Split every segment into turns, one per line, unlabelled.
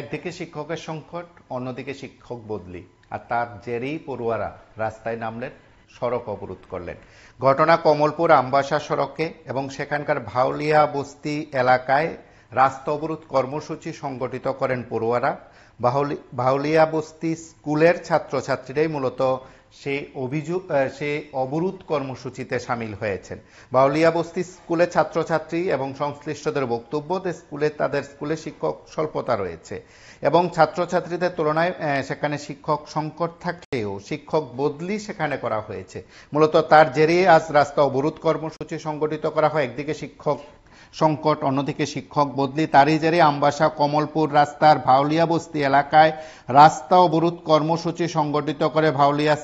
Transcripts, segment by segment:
একদিকে শিক্ষকের সংকট অন্যদিকে শিক্ষক বদলি আর তার জেরেই পড়ুয়ারা রাস্তায় নামলেন সড়ক অবরোধ করলেন ঘটনা কমলপুর আমবাসা সড়কে এবং সেখানকার ভাউলিয়া বস্তি এলাকায় রাস্তা অবরোধ কর্মসূচি সংগঠিত করেন পড়ুয়ারা ভাউলিয়া বস্তি স্কুলের ছাত্রছাত্রীরাই মূলত সে অভিযোগ সে অবরোধ কর্মসূচিতে সামিল হয়েছেন বাউলিয়া বস্তি স্কুলে ছাত্রছাত্রী এবং সংশ্লিষ্টদের বক্তব্য যে স্কুলে তাদের স্কুলে শিক্ষক স্বল্পতা রয়েছে এবং ছাত্রছাত্রীদের তুলনায় সেখানে শিক্ষক সংকট থাকলেও শিক্ষক বদলি সেখানে করা হয়েছে মূলত তার জেরে আজ রাস্তা অবরোধ কর্মসূচি সংগঠিত করা হয় একদিকে শিক্ষক সংকট অন্যদিকে শিক্ষক বদলি তারই জেরে আমবাসা কমলপুর রাস্তার ভাউলিয়া বস্তি এলাকায় রাস্তা অবরোধ কর্মসূচি সংগঠিত করে ভাউলিয়া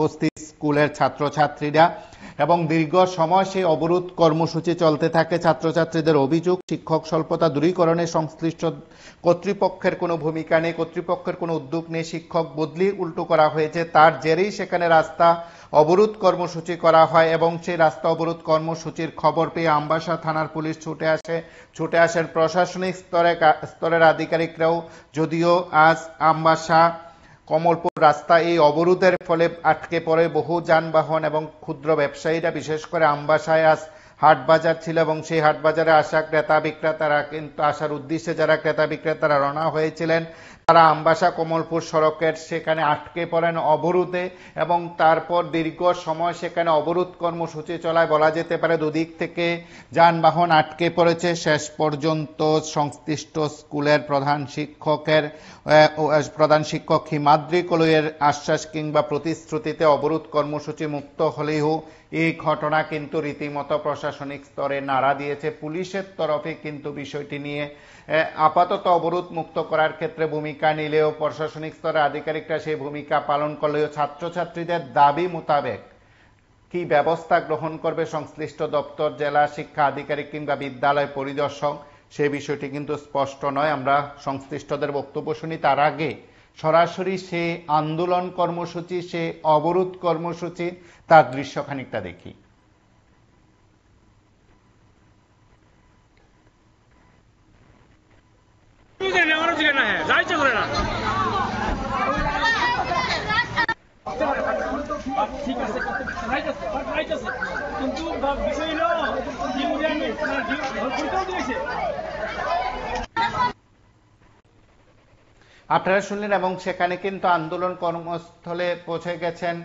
বস্তি স্কুলের ছাত্রছাত্রীরা এবং দীর্ঘ সময় সেই অবরোধ কর্মসূচি চলতে থাকে ছাত্রছাত্রীদের অভিযোগ শিক্ষক স্বল্পতা দূরীকরণে সংশ্লিষ্ট কর্তৃপক্ষের কোনো ভূমিকা নেই কর্তৃপক্ষের কোনো উদ্যোগ নেই শিক্ষক বদলি উল্টো করা হয়েছে তার জেরেই সেখানে রাস্তা অবরোধ কর্মসূচি করা হয় এবং সেই রাস্তা অবরোধ কর্মসূচির খবর পেয়ে আম্বাসা থানার পুলিশ ছুটে আসে ছুটে আসেন প্রশাসনিক স্তরে স্তরের আধিকারিকরাও যদিও আজ আম্বাসা কমলপুর রাস্তা এই অবরোধের ফলে আটকে পড়ে বহু যানবাহন এবং ক্ষুদ্র ব্যবসায়ীরা বিশেষ করে আমবাসায় আজ হাট বাজার ছিল এবং সেই হাট বাজারে আসা ক্রেতা বিক্রেতারা কিন্তু আসার উদ্দেশ্যে যারা ক্রেতা বিক্রেতারা রওনা হয়েছিলেন তারা আমবাসা কমলপুর সড়কের সেখানে আটকে পড়েন অবরোধে এবং তারপর দীর্ঘ সময় সেখানে অবরোধ কর্মসূচি চলায় বলা যেতে পারে দুদিক থেকে যানবাহন আটকে পড়েছে শেষ পর্যন্ত সংশ্লিষ্ট স্কুলের প্রধান শিক্ষকের প্রধান শিক্ষক হিমাদ্রি কলুয়ের আশ্বাস কিংবা প্রতিশ্রুতিতে অবরোধ কর্মসূচি মুক্ত হলেও এই ঘটনা কিন্তু রীতিমতো প্রশাসনিক স্তরে নাড়া দিয়েছে পুলিশের তরফে কিন্তু বিষয়টি নিয়ে আপাতত অবরোধ মুক্ত করার ক্ষেত্রে ভূমিকা ভূমিকা নিলেও প্রশাসনিক স্তরে আধিকারিকরা সেই ভূমিকা পালন করলেও ছাত্রছাত্রীদের দাবি মোতাবেক কি ব্যবস্থা গ্রহণ করবে সংশ্লিষ্ট দপ্তর জেলা শিক্ষা আধিকারিক কিংবা বিদ্যালয় পরিদর্শক সে বিষয়টি কিন্তু স্পষ্ট নয় আমরা সংশ্লিষ্টদের বক্তব্য শুনি তার আগে সরাসরি সে আন্দোলন কর্মসূচি সে অবরোধ কর্মসূচি তার দৃশ্য খানিকটা দেখি হ্যাঁ না আপনারা শুনলেন এবং সেখানে কিন্তু আন্দোলন কর্মস্থলে পৌঁছে গেছেন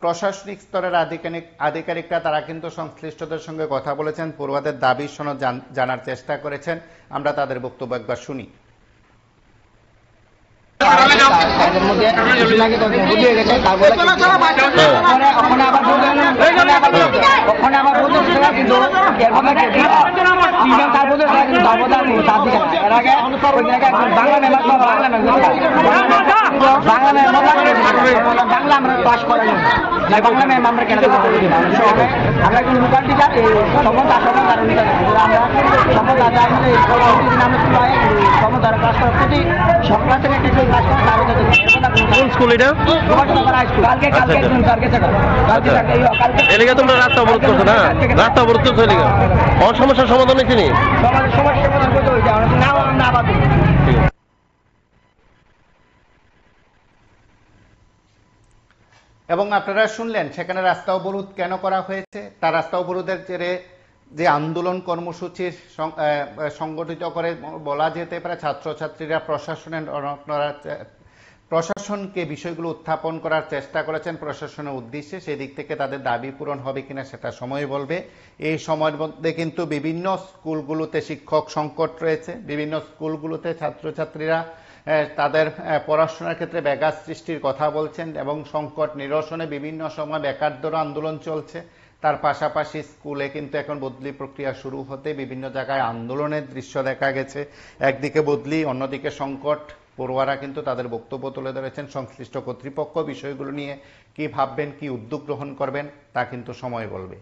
প্রশাসনিক স্তরের আধিকারিক আধিকারিকরা তারা কিন্তু সংশ্লিষ্টদের সঙ্গে কথা বলেছেন পড়ুয়াদের দাবি সনদ জানার চেষ্টা করেছেন আমরা তাদের বক্তব্য একবার শুনি তাদের মধ্যে কিছুদিন তারপরে কিন্তু তারপরে বাংলা ম্যাম আমরা কেন আমরা কিন্তু মোবাইল প্রতি সংক্রান্ত কিছু কাজ করা তার স্কুল এটা এলাকা তোমরা রাস্তা অবরোধ করছো না রাস্তা অবরোধ করছো এলাকা সমস্যার সমাধান হয়েছে এবং আপনারা শুনলেন সেখানে রাস্তা অবরোধ কেন করা হয়েছে তার রাস্তা অবরোধের জেরে যে আন্দোলন কর্মসূচির সংগঠিত করে বলা যেতে পারে ছাত্রছাত্রীরা প্রশাসনের প্রশাসনকে বিষয়গুলো উত্থাপন করার চেষ্টা করেছেন প্রশাসনের উদ্দেশ্যে সেদিক থেকে তাদের দাবি পূরণ হবে কিনা সেটা সময় বলবে এই সময়ের মধ্যে কিন্তু বিভিন্ন স্কুলগুলোতে শিক্ষক সংকট রয়েছে বিভিন্ন স্কুলগুলোতে ছাত্রছাত্রীরা তাদের পড়াশোনার ক্ষেত্রে ব্যাঘাত সৃষ্টির কথা বলছেন এবং সংকট নিরসনে বিভিন্ন সময় বেকারদের আন্দোলন চলছে তার পাশাপাশি স্কুলে কিন্তু এখন বদলি প্রক্রিয়া শুরু হতে বিভিন্ন জায়গায় আন্দোলনের দৃশ্য দেখা গেছে একদিকে বদলি অন্যদিকে সংকট পড়ুয়ারা কিন্তু তাদের বক্তব্য তুলে ধরেছেন সংশ্লিষ্ট কর্তৃপক্ষ বিষয়গুলো নিয়ে কি ভাববেন কি উদ্যোগ গ্রহণ করবেন তা কিন্তু সময় বলবে